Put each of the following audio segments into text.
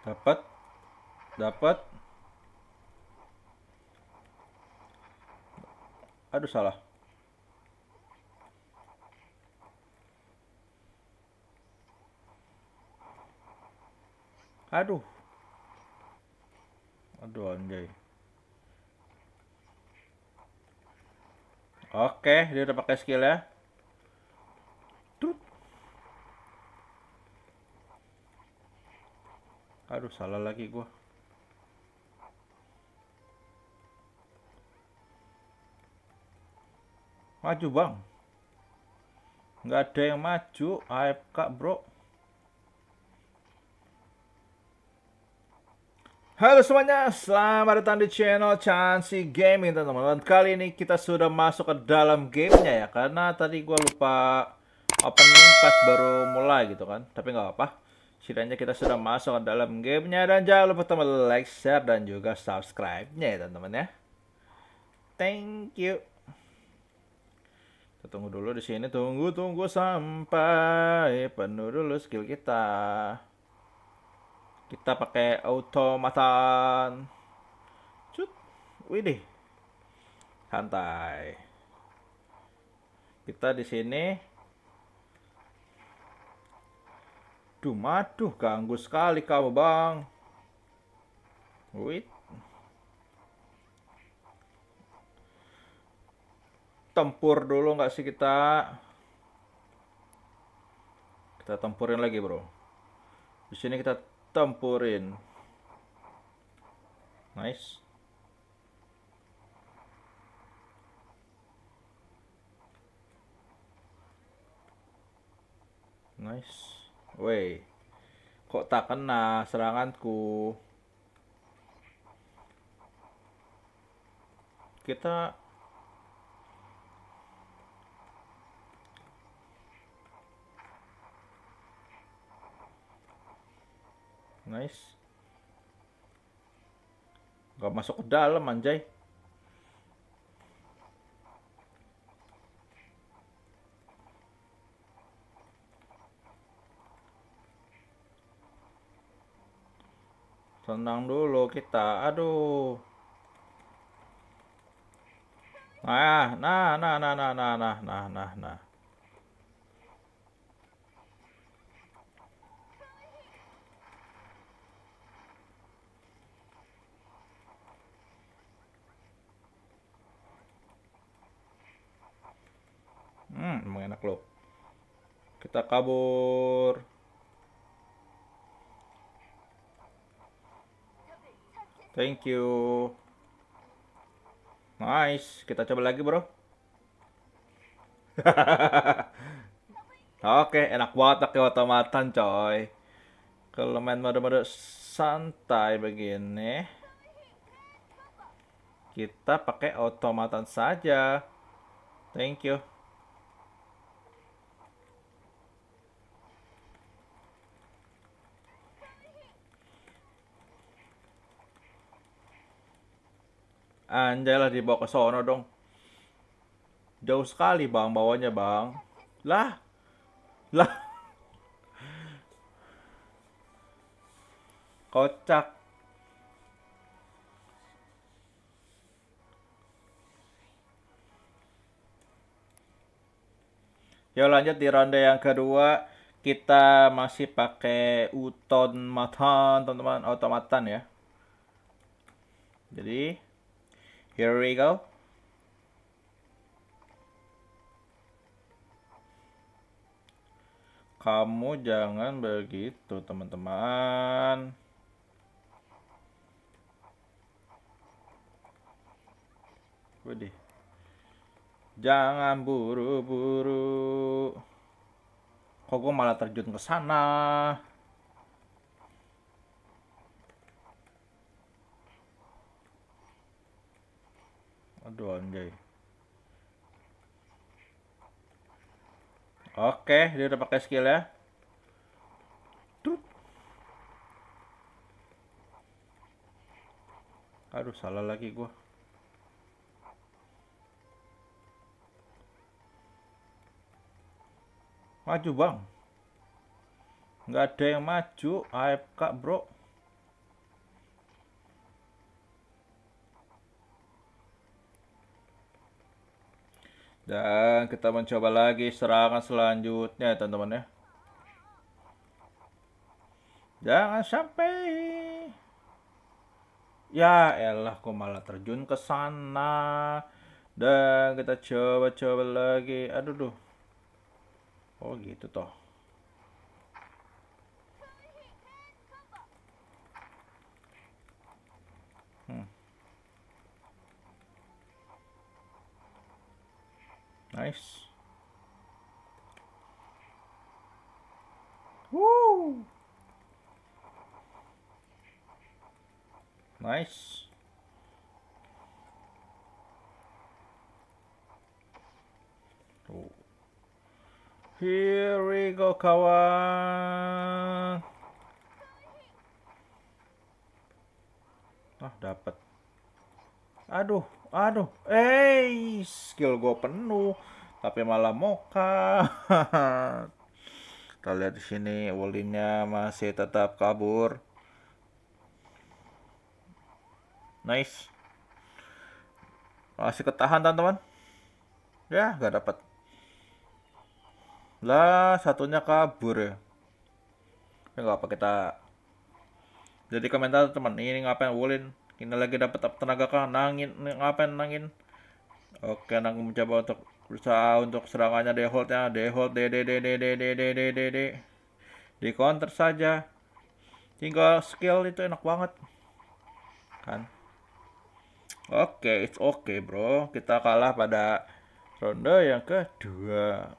dapat dapat aduh salah aduh aduh anjay oke dia udah pakai skill ya aduh salah lagi gua maju bang nggak ada yang maju AFK bro Halo semuanya, selamat datang di channel Chansi Gaming teman-teman Kali ini kita sudah masuk ke dalam gamenya ya Karena tadi gue lupa opening pas baru mulai gitu kan Tapi nggak apa-apa Kiranya kita sudah masuk ke dalam gamenya dan jangan lupa teman like, share, dan juga subscribe-nya ya teman-teman ya. Thank you. Kita tunggu dulu di sini, tunggu tunggu sampai penuh dulu skill kita. Kita pakai automatan. Cut. Widih. Santai. Kita di sini Duh, maduh, ganggu sekali kamu, Bang. Wait. Tempur dulu nggak sih kita? Kita tempurin lagi, Bro. Di sini kita tempurin. Nice. Nice. Weh, kok tak kena seranganku? Kita Nice. Gak masuk ke dalam anjay. Tenang dulu kita. Aduh. Nah, nah, nah, nah, nah, nah, nah, nah, nah, nah. Hmm, loh. Kita kabur. Thank you. Nice. Kita coba lagi, bro. Oke, enak banget pakai otomatan, coy. Kalau main mode-mode santai begini, kita pakai otomatan saja. Thank you. Anjay lah dibawa ke sono dong. Jauh sekali bang bawanya bang. Lah. Lah. Kocak. Yo lanjut di ronde yang kedua kita masih pakai uton matan teman-teman otomatan ya. Jadi Here we go. Kamu jangan begitu, teman-teman. Waduh. Jangan buru-buru. Kok gue malah terjun ke sana? aduh anjay oke dia udah pakai skill ya tuh, aduh salah lagi gua maju bang nggak ada yang maju AFK bro Dan kita mencoba lagi serangan selanjutnya teman-teman ya. Jangan sampai Ya elah kok malah terjun ke sana. Dan kita coba-coba lagi. Aduh duh. Oh gitu toh. Nice. Woo! Nice. Oh. Here we go, kawan. Ah, dapat. Aduh, aduh. Eh, skill gue penuh. Tapi malah moka. Kita lihat di sini Wulinnya masih tetap kabur. Nice. Masih ketahan teman-teman. Ya, gak dapat. Lah, satunya kabur ya. Ya nggak apa kita jadi komentar teman ini ngapain Wulin ini lagi dapat tenaga kan nangin ngapain nangin oke nangin mencoba untuk berusaha untuk serangannya dehold ya dehold de de de de de de de de di counter saja tinggal skill itu enak banget kan oke okay, it's okay bro kita kalah pada ronde yang kedua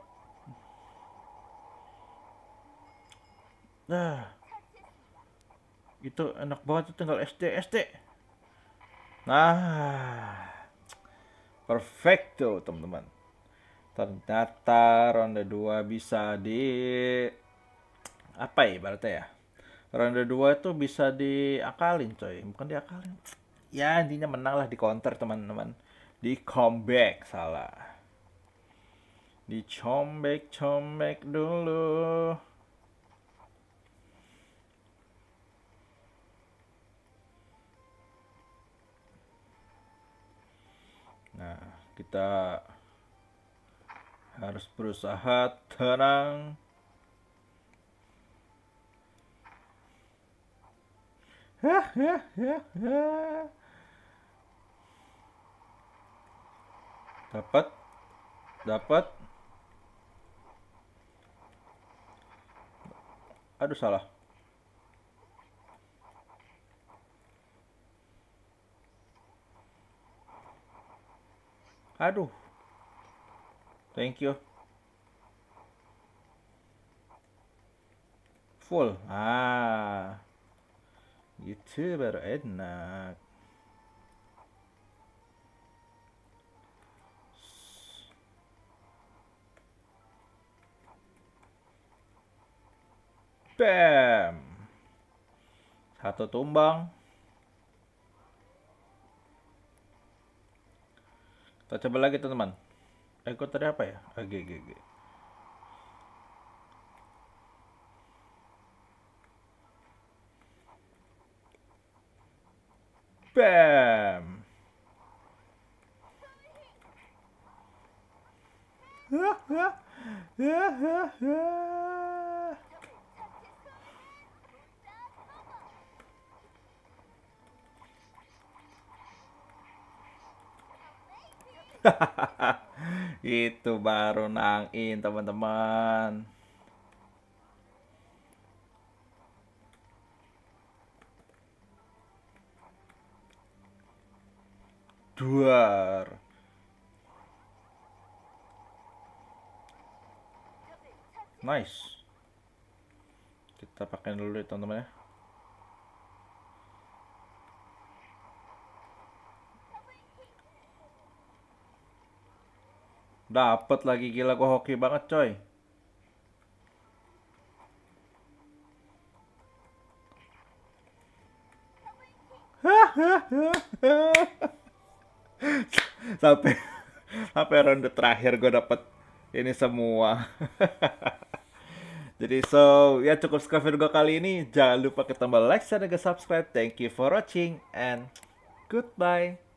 nah itu enak banget tinggal SD SD Nah, perfecto teman-teman. Ternyata ronde 2 bisa di apa ya berarti ya? Ronde 2 itu bisa diakalin coy, bukan diakalin. Ya intinya menang lah di counter teman-teman. Di comeback salah. di comeback comeback dulu. kita harus berusaha tenang dapat dapat aduh salah Aduh. Thank you. Full. Ah. Gitu baru enak. Bam. Satu tumbang. Kita nah, coba lagi teman-teman. Eko tadi apa ya? AGGG. Ah, Bam. Ha ha ha ha ha. itu baru nangin teman-teman duar nice kita pakai dulu teman-teman ya Dapat lagi gila gue hoki banget coy. sampai sampai ronde terakhir gue dapat ini semua. Jadi so ya cukup sekian video kali ini. Jangan lupa ketambah like dan juga subscribe. Thank you for watching and goodbye.